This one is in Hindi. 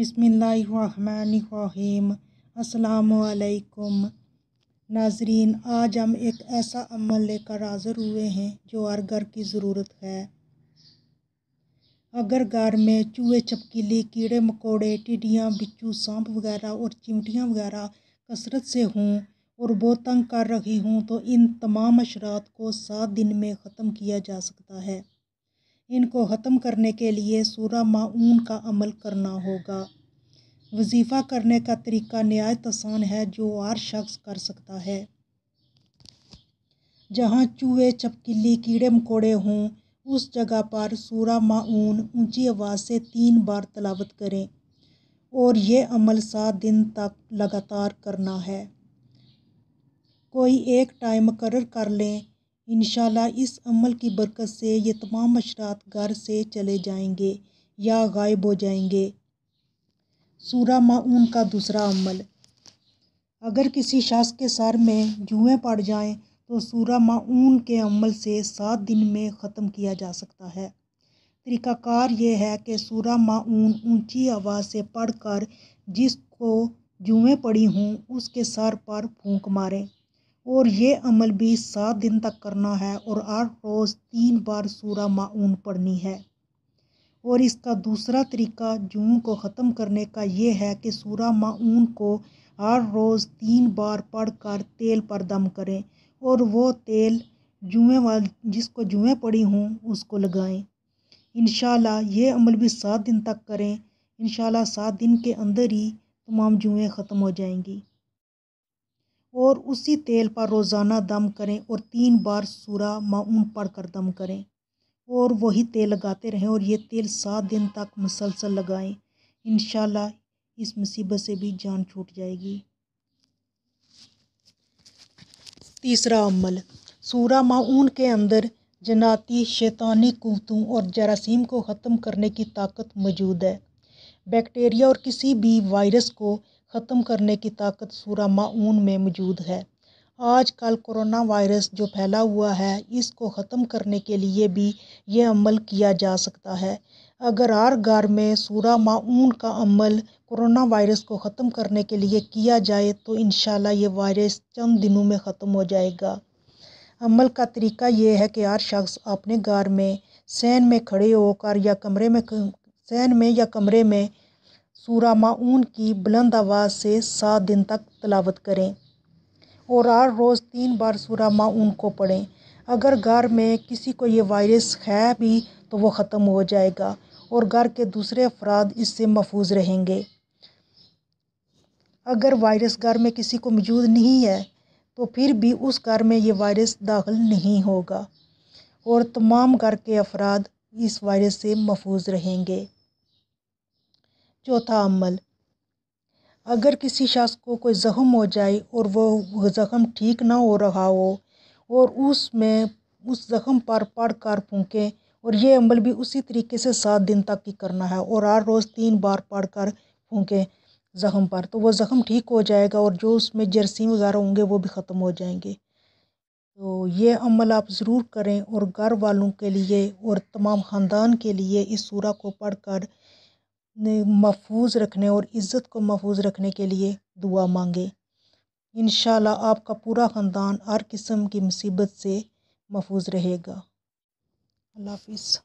बसमिल्लाम अलैक्म नाजरीन आज हम एक ऐसा अमल लेकर हाज़िर हुए हैं जो हर घर की ज़रूरत है अगर घर में चूहे चपकीले कीड़े मकोड़े टिड्डियाँ बिच्छू सांप वगैरह और चिमटियाँ वगैरह कसरत से हों और बहुत तंग कर रही हूँ तो इन तमाम अशरात को सात दिन में ख़त्म किया जा सकता है इनको ख़त्म करने के लिए सूरा माऊन का अमल करना होगा वजीफ़ा करने का तरीका नहायत आसान है जो हर शख्स कर सकता है जहाँ चूहे चपकीली कीड़े मकोड़े हों उस जगह पर सूरा माऊन ऊंची आवाज़ से तीन बार तलावत करें और ये अमल सात दिन तक लगातार करना है कोई एक टाइम मुकर कर लें इनशाला इस अमल की बरकत से ये तमाम अशरात घर से चले जाएंगे या गायब हो जाएंगे सूरा माऊन का दूसरा अमल अगर किसी शख्स के सर में जुएँ पड़ जाएं तो सूरा माऊन के अमल से सात दिन में ख़त्म किया जा सकता है तरीकाकार ये है कि सूरा माऊन ऊंची आवाज़ से पढ़कर जिसको जुएँ पड़ी हों उसके सर पर फूंक मारें और ये अमल भी सात दिन तक करना है और हर रोज़ तीन बार सूरा माउन पढ़नी है और इसका दूसरा तरीका जून को ख़त्म करने का ये है कि सूरा माउन को हर रोज़ तीन बार पढ़कर तेल पर दम करें और वो तेल जुएँ वाल जिसको जुएँ पड़ी हों उसको लगाएं इन ये अमल भी सात दिन तक करें इन सात दिन के अंदर ही तमाम जुएँ ख़त्म हो जाएंगी और उसी तेल पर रोज़ाना दम करें और तीन बार सूरा माउन पढ़ कर दम करें और वही तेल लगाते रहें और ये तेल सात दिन तक मुसलसल लगाएं इन इस मुसीबत से भी जान छूट जाएगी तीसरा अमल सूरा माउन के अंदर जनाती शैतानी कुतों और जरासीम को ख़त्म करने की ताकत मौजूद है बैक्टीरिया और किसी भी वायरस को ख़त्म करने की ताकत सूरा माउन में मौजूद है आजकल कोरोना वायरस जो फैला हुआ है इसको ख़त्म करने के लिए भी ये अमल किया जा सकता है अगर आर गार में सूरा माऊन का अमल कोरोना वायरस को ख़त्म करने के लिए किया जाए तो इन ये वायरस चंद दिनों में ख़त्म हो जाएगा अमल का तरीका ये है कि हर शख्स अपने गार में सैन में खड़े होकर या कमरे में सैन में या कमरे में सूरा माऊन की बुलंद आवाज़ से सात दिन तक तलावत करें और हर रोज़ तीन बार सूरा माऊन को पढ़ें अगर घर में किसी को ये वायरस है भी तो वो ख़त्म हो जाएगा और घर के दूसरे अफराद इससे महफूज रहेंगे अगर वायरस घर में किसी को मौजूद नहीं है तो फिर भी उस घर में ये वायरस दाखिल नहीं होगा और तमाम घर के अफराद इस वायरस से महफूज रहेंगे चौथा अमल अगर किसी शख्स को कोई ज़ख़म हो जाए और वह ज़ख़म ठीक ना हो रहा हो और उसमें उस ज़ख़म पर पड़ कर फूकें और ये अमल भी उसी तरीके से सात दिन तक ही करना है और हर रोज़ तीन बार पड़ कर फूकें ज़ख़म पर तो वह ज़ख़म ठीक हो जाएगा और जो उसमें जर्सी वगैरह होंगे वो भी ख़त्म हो जाएंगे तो ये अमल आप ज़रूर करें और घर वालों के लिए और तमाम ख़ानदान के लिए इस सूरा को पढ़ कर महफूज रखने और इज़्ज़त को महफूज रखने के लिए दुआ मांगे इन आपका पूरा ख़ानदान हर किस्म की मुसीबत से महफूज रहेगा अल्लाह हाफिज़